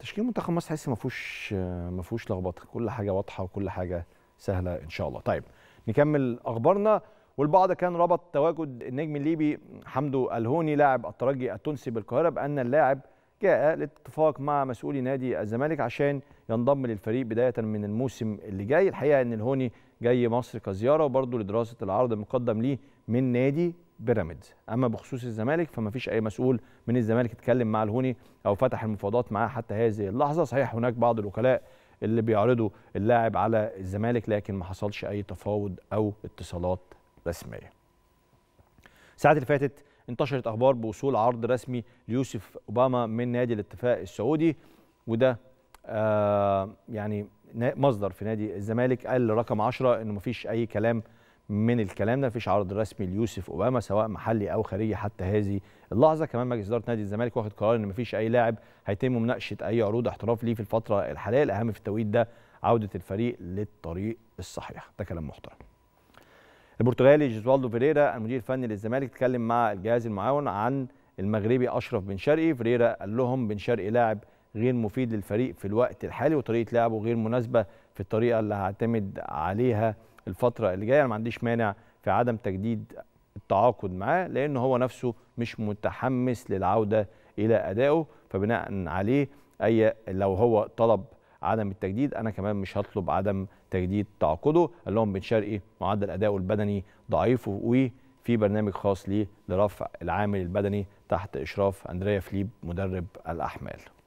تشكيل منتخب مصر تحس ما فيهوش ما فيهوش لخبطه كل حاجه واضحه وكل حاجه سهله ان شاء الله طيب نكمل اخبارنا والبعض كان ربط تواجد النجم الليبي حمدو الهوني لاعب الترجي التونسي بالقاهره بان اللاعب جاء لاتفاق مع مسؤولي نادي الزمالك عشان ينضم للفريق بدايه من الموسم اللي جاي الحقيقه ان الهوني جاي مصر كزياره وبرضه لدراسه العرض المقدم ليه من نادي بيراميدز اما بخصوص الزمالك فما فيش اي مسؤول من الزمالك اتكلم مع الهوني او فتح المفاوضات معاه حتى هذه اللحظه صحيح هناك بعض الوكلاء اللي بيعرضوا اللاعب على الزمالك لكن ما حصلش اي تفاوض او اتصالات رسميه الساعات اللي فاتت انتشرت اخبار بوصول عرض رسمي ليوسف اوباما من نادي الاتفاق السعودي وده آه يعني مصدر في نادي الزمالك قال رقم 10 انه مفيش اي كلام من الكلام ده مفيش عرض رسمي ليوسف اوباما سواء محلي او خارجي حتى هذه اللحظه كمان مجلس اداره نادي الزمالك واخد قرار ان مفيش اي لاعب هيتم مناقشه اي عروض احتراف ليه في الفتره الحاليه الاهم في التوقيت ده عوده الفريق للطريق الصحيح ده كلام محترم البرتغالي جيزوالدو فيريرا المدير الفني للزمالك اتكلم مع الجهاز المعاون عن المغربي اشرف بن شرقي فيريرا قال لهم بن شرقي لاعب غير مفيد للفريق في الوقت الحالي وطريقه لعبه غير مناسبه في الطريقه اللي هعتمد عليها الفتره اللي جايه انا ما عنديش مانع في عدم تجديد التعاقد معاه لان هو نفسه مش متحمس للعوده الى ادائه فبناء عليه اي لو هو طلب عدم التجديد انا كمان مش هطلب عدم تجديد تعاقده قال لهم بن شرقي معدل ادائه البدني ضعيف وفي برنامج خاص ليه لرفع العامل البدني تحت اشراف اندريا فليب مدرب الاحمال